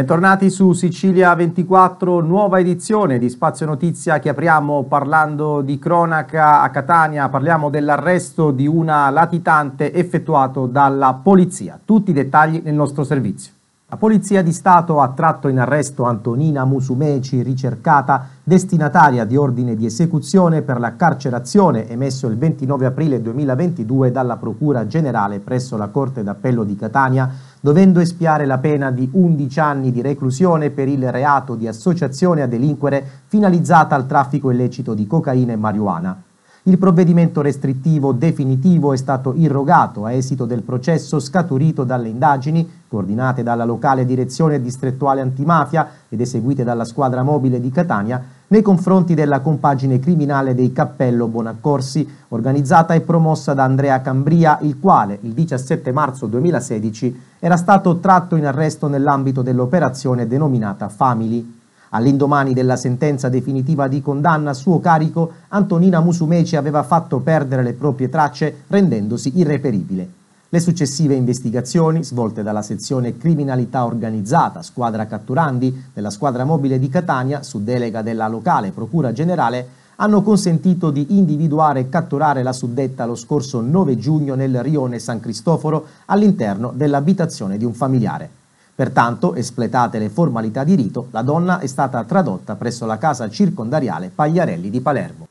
Bentornati su Sicilia 24, nuova edizione di Spazio Notizia che apriamo parlando di cronaca a Catania, parliamo dell'arresto di una latitante effettuato dalla polizia. Tutti i dettagli nel nostro servizio. La Polizia di Stato ha tratto in arresto Antonina Musumeci, ricercata, destinataria di ordine di esecuzione per la carcerazione emesso il 29 aprile 2022 dalla Procura Generale presso la Corte d'Appello di Catania, dovendo espiare la pena di 11 anni di reclusione per il reato di associazione a delinquere finalizzata al traffico illecito di cocaina e marijuana. Il provvedimento restrittivo definitivo è stato irrogato a esito del processo scaturito dalle indagini coordinate dalla locale direzione distrettuale antimafia ed eseguite dalla squadra mobile di Catania nei confronti della compagine criminale dei Cappello Bonaccorsi, organizzata e promossa da Andrea Cambria, il quale il 17 marzo 2016 era stato tratto in arresto nell'ambito dell'operazione denominata Family. All'indomani della sentenza definitiva di condanna a suo carico, Antonina Musumeci aveva fatto perdere le proprie tracce rendendosi irreperibile. Le successive investigazioni, svolte dalla sezione Criminalità Organizzata, squadra catturandi, della squadra mobile di Catania, su delega della locale Procura Generale, hanno consentito di individuare e catturare la suddetta lo scorso 9 giugno nel rione San Cristoforo all'interno dell'abitazione di un familiare. Pertanto, espletate le formalità di rito, la donna è stata tradotta presso la casa circondariale Pagliarelli di Palermo.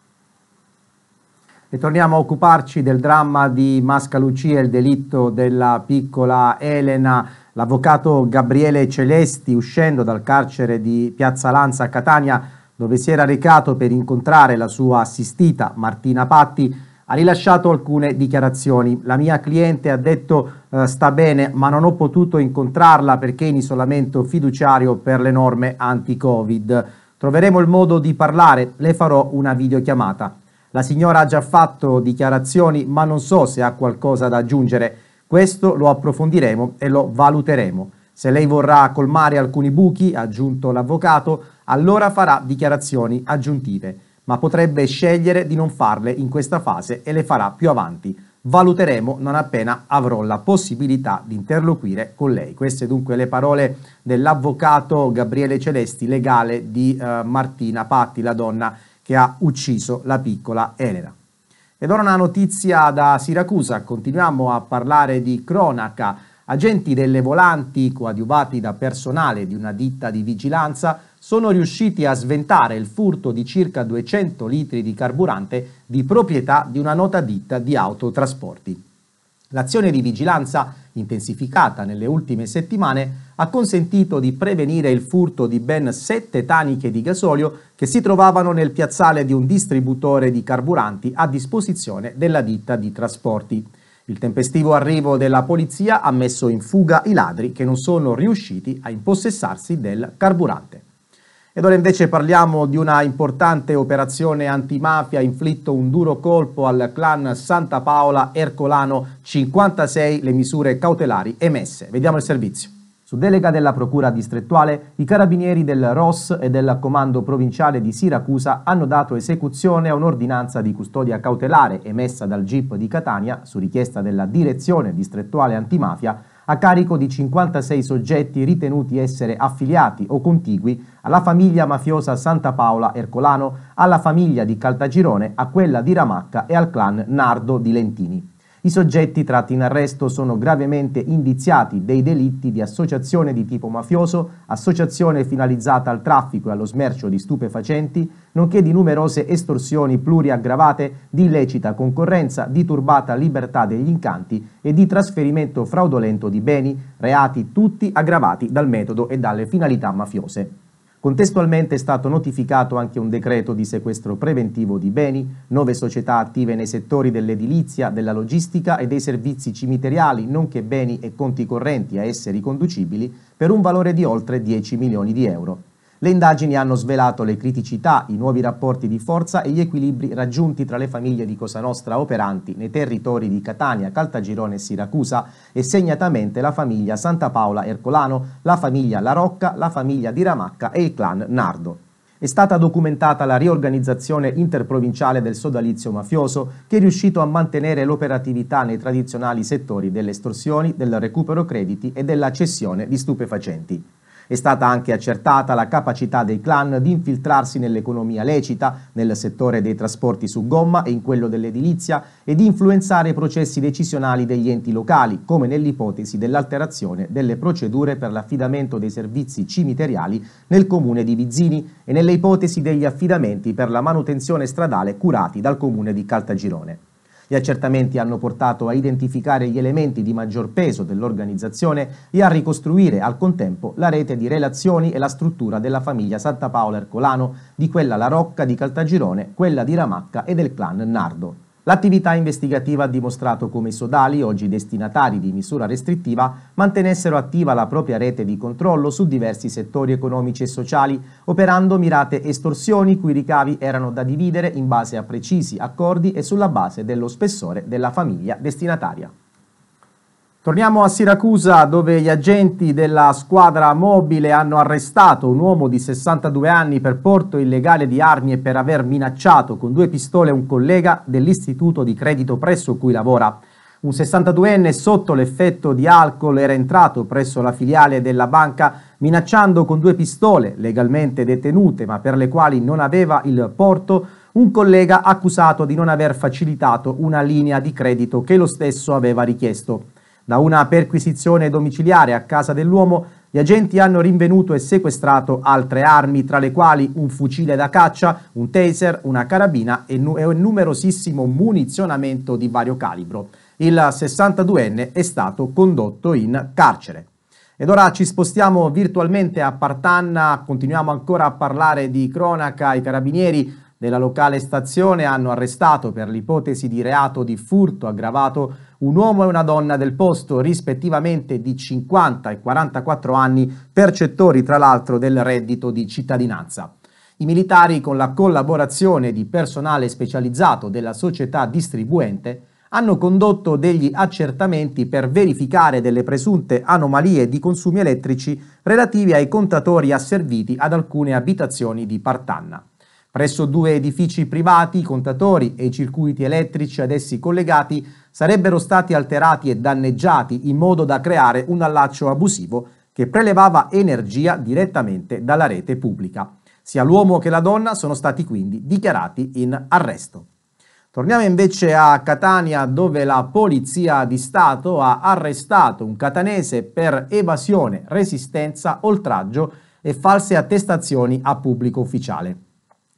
E torniamo a occuparci del dramma di Mascalucia e il delitto della piccola Elena. L'avvocato Gabriele Celesti, uscendo dal carcere di Piazza Lanza a Catania, dove si era recato per incontrare la sua assistita Martina Patti, ha rilasciato alcune dichiarazioni. La mia cliente ha detto eh, sta bene, ma non ho potuto incontrarla perché in isolamento fiduciario per le norme anti-Covid. Troveremo il modo di parlare, le farò una videochiamata. La signora ha già fatto dichiarazioni, ma non so se ha qualcosa da aggiungere. Questo lo approfondiremo e lo valuteremo. Se lei vorrà colmare alcuni buchi, ha aggiunto l'avvocato, allora farà dichiarazioni aggiuntive ma potrebbe scegliere di non farle in questa fase e le farà più avanti. Valuteremo non appena avrò la possibilità di interloquire con lei. Queste dunque le parole dell'avvocato Gabriele Celesti, legale di eh, Martina Patti, la donna che ha ucciso la piccola Elena. Ed ora una notizia da Siracusa, continuiamo a parlare di cronaca Agenti delle volanti, coadiuvati da personale di una ditta di vigilanza, sono riusciti a sventare il furto di circa 200 litri di carburante di proprietà di una nota ditta di autotrasporti. L'azione di vigilanza, intensificata nelle ultime settimane, ha consentito di prevenire il furto di ben sette taniche di gasolio che si trovavano nel piazzale di un distributore di carburanti a disposizione della ditta di trasporti. Il tempestivo arrivo della polizia ha messo in fuga i ladri che non sono riusciti a impossessarsi del carburante. Ed ora invece parliamo di una importante operazione antimafia, inflitto un duro colpo al clan Santa Paola Ercolano, 56 le misure cautelari emesse. Vediamo il servizio. Su delega della Procura distrettuale, i carabinieri del ROS e del Comando Provinciale di Siracusa hanno dato esecuzione a un'ordinanza di custodia cautelare emessa dal GIP di Catania su richiesta della Direzione Distrettuale Antimafia a carico di 56 soggetti ritenuti essere affiliati o contigui alla famiglia mafiosa Santa Paola Ercolano, alla famiglia di Caltagirone, a quella di Ramacca e al clan Nardo di Lentini. I soggetti tratti in arresto sono gravemente indiziati dei delitti di associazione di tipo mafioso, associazione finalizzata al traffico e allo smercio di stupefacenti, nonché di numerose estorsioni pluriaggravate di illecita concorrenza, di turbata libertà degli incanti e di trasferimento fraudolento di beni, reati tutti aggravati dal metodo e dalle finalità mafiose. Contestualmente è stato notificato anche un decreto di sequestro preventivo di beni, nove società attive nei settori dell'edilizia, della logistica e dei servizi cimiteriali, nonché beni e conti correnti a esse riconducibili, per un valore di oltre 10 milioni di euro. Le indagini hanno svelato le criticità, i nuovi rapporti di forza e gli equilibri raggiunti tra le famiglie di Cosa Nostra operanti nei territori di Catania, Caltagirone e Siracusa e segnatamente la famiglia Santa Paola Ercolano, la famiglia La Rocca, la famiglia di Ramacca e il clan Nardo. È stata documentata la riorganizzazione interprovinciale del sodalizio mafioso che è riuscito a mantenere l'operatività nei tradizionali settori delle estorsioni, del recupero crediti e della cessione di stupefacenti. È stata anche accertata la capacità dei clan di infiltrarsi nell'economia lecita, nel settore dei trasporti su gomma e in quello dell'edilizia e di influenzare i processi decisionali degli enti locali, come nell'ipotesi dell'alterazione delle procedure per l'affidamento dei servizi cimiteriali nel comune di Vizzini e nelle ipotesi degli affidamenti per la manutenzione stradale curati dal comune di Caltagirone. Gli accertamenti hanno portato a identificare gli elementi di maggior peso dell'organizzazione e a ricostruire al contempo la rete di relazioni e la struttura della famiglia Santa Paola Ercolano, di quella La Rocca di Caltagirone, quella di Ramacca e del clan Nardo. L'attività investigativa ha dimostrato come i sodali, oggi destinatari di misura restrittiva, mantenessero attiva la propria rete di controllo su diversi settori economici e sociali, operando mirate estorsioni cui ricavi erano da dividere in base a precisi accordi e sulla base dello spessore della famiglia destinataria. Torniamo a Siracusa dove gli agenti della squadra mobile hanno arrestato un uomo di 62 anni per porto illegale di armi e per aver minacciato con due pistole un collega dell'istituto di credito presso cui lavora. Un 62enne sotto l'effetto di alcol era entrato presso la filiale della banca minacciando con due pistole legalmente detenute ma per le quali non aveva il porto un collega accusato di non aver facilitato una linea di credito che lo stesso aveva richiesto. Da una perquisizione domiciliare a casa dell'uomo, gli agenti hanno rinvenuto e sequestrato altre armi, tra le quali un fucile da caccia, un taser, una carabina e, un numerosissimo munizionamento di vario calibro. Il 62enne è stato condotto in carcere. Ed ora ci spostiamo virtualmente a Partanna, continuiamo ancora a parlare di cronaca, i carabinieri della locale stazione hanno arrestato per l'ipotesi di reato di furto aggravato un uomo e una donna del posto, rispettivamente di 50 e 44 anni, percettori tra l'altro del reddito di cittadinanza. I militari, con la collaborazione di personale specializzato della società distribuente, hanno condotto degli accertamenti per verificare delle presunte anomalie di consumi elettrici relativi ai contatori asserviti ad alcune abitazioni di Partanna. Presso due edifici privati, i contatori e i circuiti elettrici ad essi collegati sarebbero stati alterati e danneggiati in modo da creare un allaccio abusivo che prelevava energia direttamente dalla rete pubblica. Sia l'uomo che la donna sono stati quindi dichiarati in arresto. Torniamo invece a Catania dove la Polizia di Stato ha arrestato un catanese per evasione, resistenza, oltraggio e false attestazioni a pubblico ufficiale.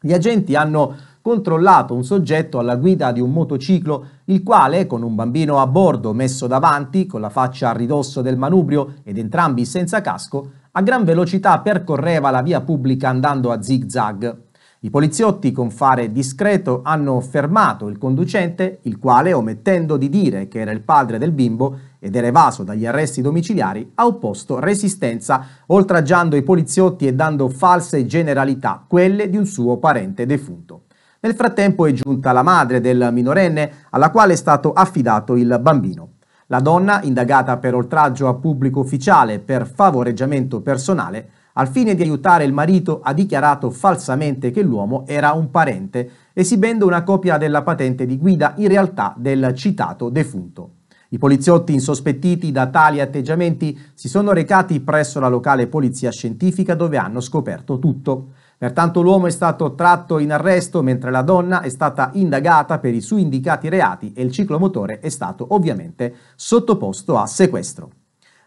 Gli agenti hanno controllato un soggetto alla guida di un motociclo, il quale, con un bambino a bordo messo davanti, con la faccia a ridosso del manubrio ed entrambi senza casco, a gran velocità percorreva la via pubblica andando a zig zag. I poliziotti con fare discreto hanno fermato il conducente, il quale, omettendo di dire che era il padre del bimbo ed era evaso dagli arresti domiciliari, ha opposto resistenza, oltraggiando i poliziotti e dando false generalità, quelle di un suo parente defunto. Nel frattempo è giunta la madre del minorenne, alla quale è stato affidato il bambino. La donna, indagata per oltraggio a pubblico ufficiale per favoreggiamento personale, al fine di aiutare il marito ha dichiarato falsamente che l'uomo era un parente, esibendo una copia della patente di guida in realtà del citato defunto. I poliziotti insospettiti da tali atteggiamenti si sono recati presso la locale polizia scientifica dove hanno scoperto tutto. Pertanto l'uomo è stato tratto in arresto mentre la donna è stata indagata per i suoi indicati reati e il ciclomotore è stato ovviamente sottoposto a sequestro.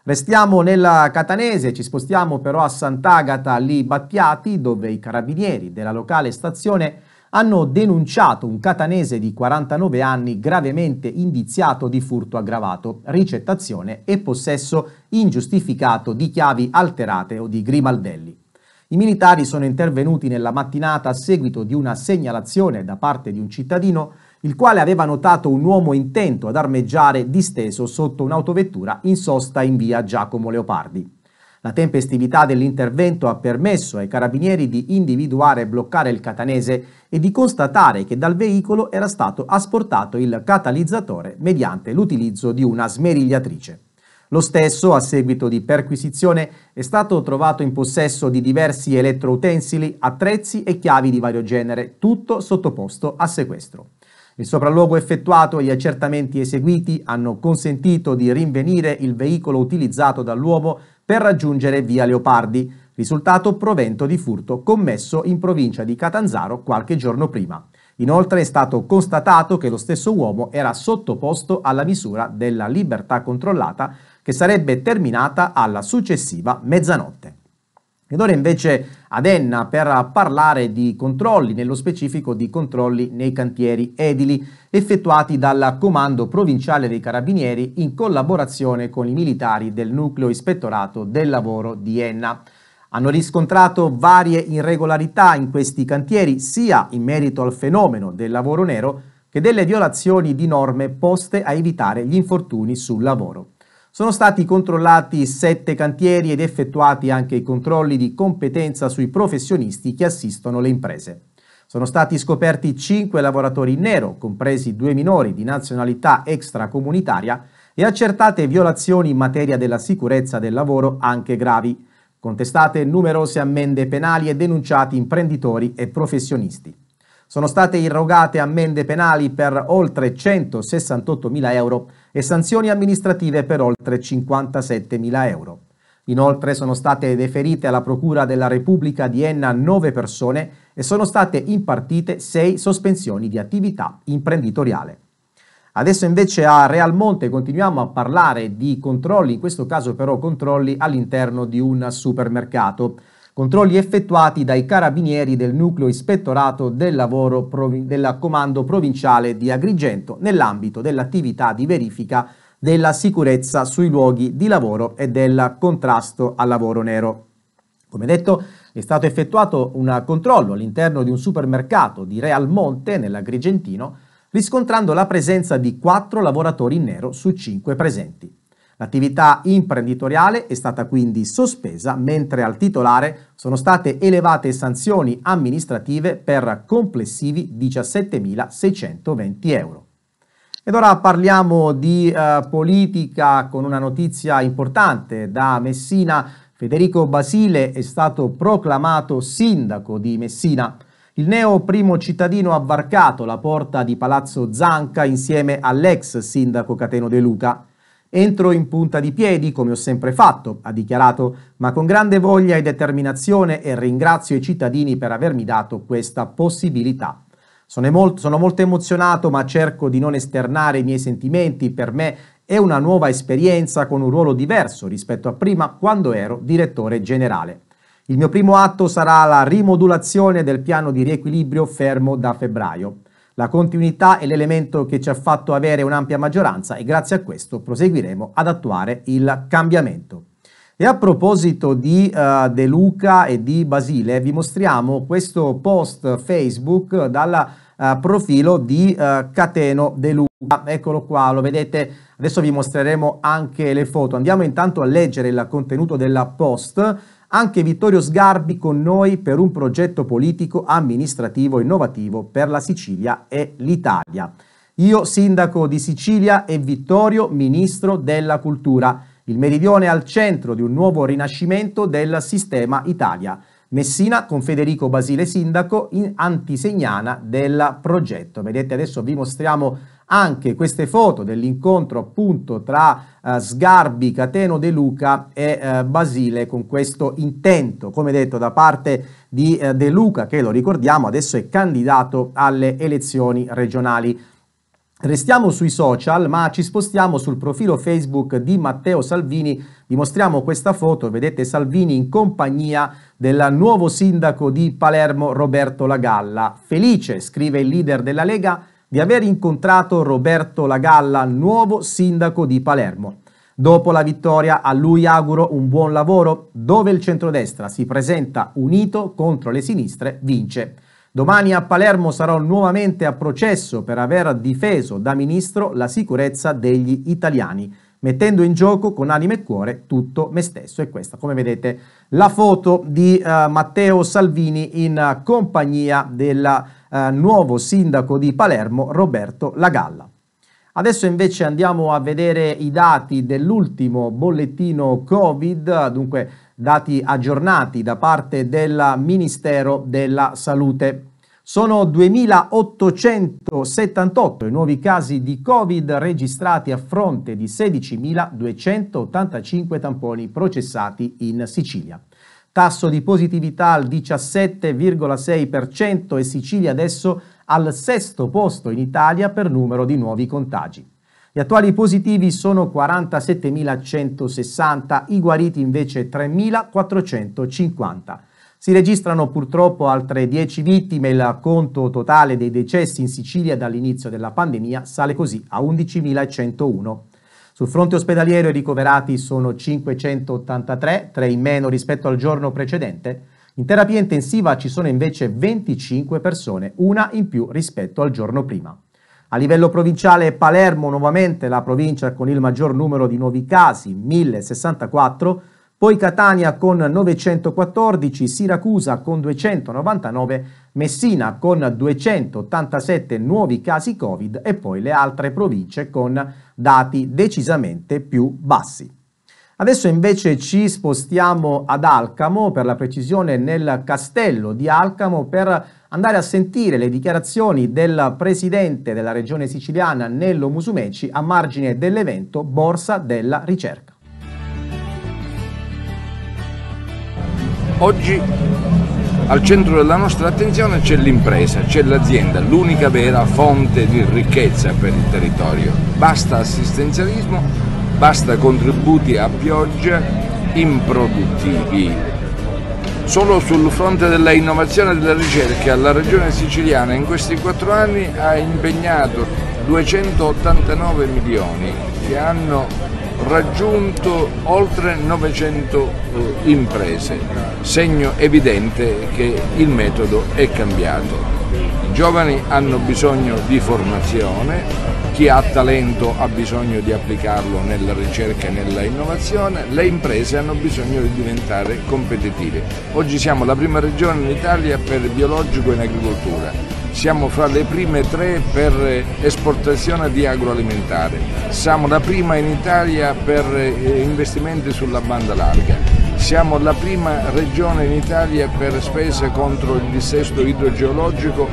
Restiamo nella Catanese, ci spostiamo però a Sant'Agata lì Battiati, dove i carabinieri della locale stazione hanno denunciato un catanese di 49 anni gravemente indiziato di furto aggravato, ricettazione e possesso ingiustificato di chiavi alterate o di grimaldelli. I militari sono intervenuti nella mattinata a seguito di una segnalazione da parte di un cittadino il quale aveva notato un uomo intento ad armeggiare disteso sotto un'autovettura in sosta in via Giacomo Leopardi. La tempestività dell'intervento ha permesso ai carabinieri di individuare e bloccare il catanese e di constatare che dal veicolo era stato asportato il catalizzatore mediante l'utilizzo di una smerigliatrice. Lo stesso, a seguito di perquisizione, è stato trovato in possesso di diversi elettroutensili, attrezzi e chiavi di vario genere, tutto sottoposto a sequestro. Il sopralluogo effettuato e gli accertamenti eseguiti hanno consentito di rinvenire il veicolo utilizzato dall'uomo per raggiungere via Leopardi, risultato provento di furto commesso in provincia di Catanzaro qualche giorno prima. Inoltre è stato constatato che lo stesso uomo era sottoposto alla misura della libertà controllata che sarebbe terminata alla successiva mezzanotte. Ed ora invece ad Enna per parlare di controlli, nello specifico di controlli nei cantieri edili effettuati dal Comando Provinciale dei Carabinieri in collaborazione con i militari del Nucleo Ispettorato del Lavoro di Enna. Hanno riscontrato varie irregolarità in questi cantieri sia in merito al fenomeno del lavoro nero che delle violazioni di norme poste a evitare gli infortuni sul lavoro. Sono stati controllati sette cantieri ed effettuati anche i controlli di competenza sui professionisti che assistono le imprese. Sono stati scoperti cinque lavoratori in nero, compresi due minori di nazionalità extracomunitaria, e accertate violazioni in materia della sicurezza del lavoro anche gravi, contestate numerose ammende penali e denunciati imprenditori e professionisti. Sono state irrogate ammende penali per oltre 168.000 euro e sanzioni amministrative per oltre 57 mila euro. Inoltre sono state deferite alla Procura della Repubblica di Enna 9 persone e sono state impartite 6 sospensioni di attività imprenditoriale. Adesso invece a Real Monte continuiamo a parlare di controlli, in questo caso però controlli all'interno di un supermercato. Controlli effettuati dai carabinieri del nucleo ispettorato del lavoro Provi della Comando Provinciale di Agrigento nell'ambito dell'attività di verifica della sicurezza sui luoghi di lavoro e del contrasto al lavoro nero. Come detto, è stato effettuato un controllo all'interno di un supermercato di Real Monte nell'Agrigentino, riscontrando la presenza di quattro lavoratori in nero su cinque presenti. L'attività imprenditoriale è stata quindi sospesa, mentre al titolare sono state elevate sanzioni amministrative per complessivi 17.620 euro. Ed ora parliamo di eh, politica con una notizia importante da Messina. Federico Basile è stato proclamato sindaco di Messina. Il neo primo cittadino ha varcato la porta di Palazzo Zanca insieme all'ex sindaco Cateno De Luca. Entro in punta di piedi, come ho sempre fatto, ha dichiarato, ma con grande voglia e determinazione e ringrazio i cittadini per avermi dato questa possibilità. Sono, molto, sono molto emozionato, ma cerco di non esternare i miei sentimenti. Per me è una nuova esperienza con un ruolo diverso rispetto a prima, quando ero direttore generale. Il mio primo atto sarà la rimodulazione del piano di riequilibrio fermo da febbraio. La continuità è l'elemento che ci ha fatto avere un'ampia maggioranza e grazie a questo proseguiremo ad attuare il cambiamento. E a proposito di uh, De Luca e di Basile, vi mostriamo questo post Facebook dal uh, profilo di uh, Cateno De Luca. Eccolo qua, lo vedete, adesso vi mostreremo anche le foto. Andiamo intanto a leggere il contenuto del post anche Vittorio Sgarbi con noi per un progetto politico amministrativo innovativo per la Sicilia e l'Italia. Io sindaco di Sicilia e Vittorio ministro della cultura. Il meridione al centro di un nuovo rinascimento del sistema Italia. Messina con Federico Basile sindaco in antisegnana del progetto. Vedete adesso vi mostriamo anche queste foto dell'incontro appunto tra eh, Sgarbi, Cateno De Luca e eh, Basile con questo intento, come detto, da parte di eh, De Luca che lo ricordiamo adesso è candidato alle elezioni regionali. Restiamo sui social ma ci spostiamo sul profilo Facebook di Matteo Salvini, vi mostriamo questa foto, vedete Salvini in compagnia del nuovo sindaco di Palermo Roberto Lagalla. Felice, scrive il leader della Lega, di aver incontrato Roberto Lagalla, nuovo sindaco di Palermo. Dopo la vittoria a lui auguro un buon lavoro dove il centrodestra si presenta unito contro le sinistre vince. Domani a Palermo sarò nuovamente a processo per aver difeso da ministro la sicurezza degli italiani, mettendo in gioco con anima e cuore tutto me stesso. E questa, come vedete, la foto di uh, Matteo Salvini in uh, compagnia della eh, nuovo sindaco di Palermo Roberto Lagalla. Adesso invece andiamo a vedere i dati dell'ultimo bollettino Covid, dunque dati aggiornati da parte del Ministero della Salute. Sono 2.878 i nuovi casi di Covid registrati a fronte di 16.285 tamponi processati in Sicilia tasso di positività al 17,6% e Sicilia adesso al sesto posto in Italia per numero di nuovi contagi. Gli attuali positivi sono 47.160, i guariti invece 3.450. Si registrano purtroppo altre 10 vittime, il conto totale dei decessi in Sicilia dall'inizio della pandemia sale così a 11.101. Sul fronte ospedaliero i ricoverati sono 583, 3 in meno rispetto al giorno precedente. In terapia intensiva ci sono invece 25 persone, una in più rispetto al giorno prima. A livello provinciale Palermo nuovamente la provincia con il maggior numero di nuovi casi, 1064, poi Catania con 914, Siracusa con 299, Messina con 287 nuovi casi Covid e poi le altre province con dati decisamente più bassi. Adesso invece ci spostiamo ad Alcamo, per la precisione nel castello di Alcamo, per andare a sentire le dichiarazioni del presidente della regione siciliana Nello Musumeci a margine dell'evento Borsa della Ricerca. Oggi al centro della nostra attenzione c'è l'impresa, c'è l'azienda, l'unica vera fonte di ricchezza per il territorio. Basta assistenzialismo, basta contributi a pioggia improduttivi. Solo sul fronte dell'innovazione e della ricerca la Regione siciliana in questi quattro anni ha impegnato 289 milioni che hanno raggiunto oltre 900 eh, imprese, segno evidente che il metodo è cambiato. I giovani hanno bisogno di formazione, chi ha talento ha bisogno di applicarlo nella ricerca e nella innovazione, le imprese hanno bisogno di diventare competitive. Oggi siamo la prima regione in Italia per biologico in agricoltura siamo fra le prime tre per eh, esportazione di agroalimentare, siamo la prima in Italia per eh, investimenti sulla banda larga, siamo la prima regione in Italia per spese contro il dissesto idrogeologico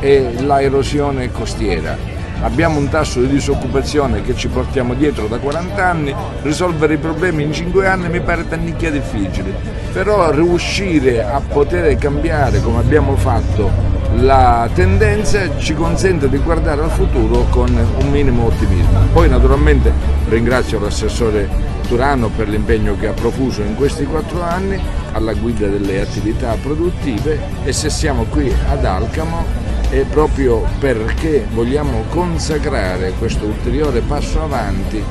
e l'erosione costiera abbiamo un tasso di disoccupazione che ci portiamo dietro da 40 anni, risolvere i problemi in 5 anni mi pare tannicchia difficile, però riuscire a poter cambiare come abbiamo fatto la tendenza ci consente di guardare al futuro con un minimo ottimismo. Poi naturalmente ringrazio l'assessore Turano per l'impegno che ha profuso in questi quattro anni alla guida delle attività produttive e se siamo qui ad Alcamo è proprio perché vogliamo consacrare questo ulteriore passo avanti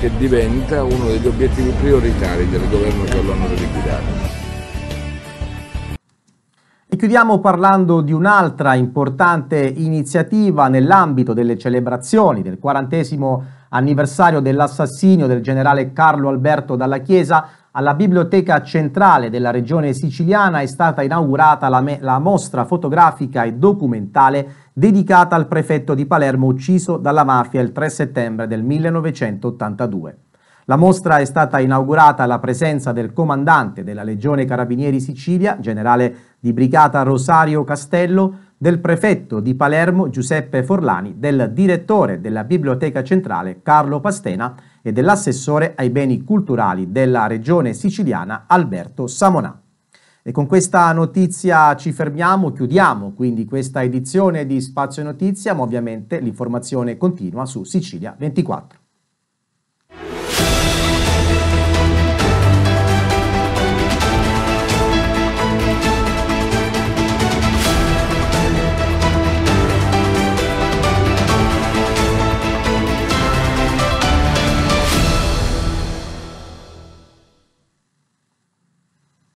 che diventa uno degli obiettivi prioritari del governo che ho l'onore di guidare. E chiudiamo parlando di un'altra importante iniziativa nell'ambito delle celebrazioni del quarantesimo anniversario dell'assassinio del generale Carlo Alberto Dalla Chiesa. Alla Biblioteca Centrale della Regione Siciliana è stata inaugurata la, la mostra fotografica e documentale dedicata al prefetto di Palermo ucciso dalla mafia il 3 settembre del 1982. La mostra è stata inaugurata alla presenza del comandante della Legione Carabinieri Sicilia, generale di Brigata Rosario Castello, del prefetto di Palermo Giuseppe Forlani, del direttore della Biblioteca Centrale Carlo Pastena e dell'assessore ai beni culturali della regione siciliana Alberto Samonà. E con questa notizia ci fermiamo, chiudiamo quindi questa edizione di Spazio Notizia, ma ovviamente l'informazione continua su Sicilia 24.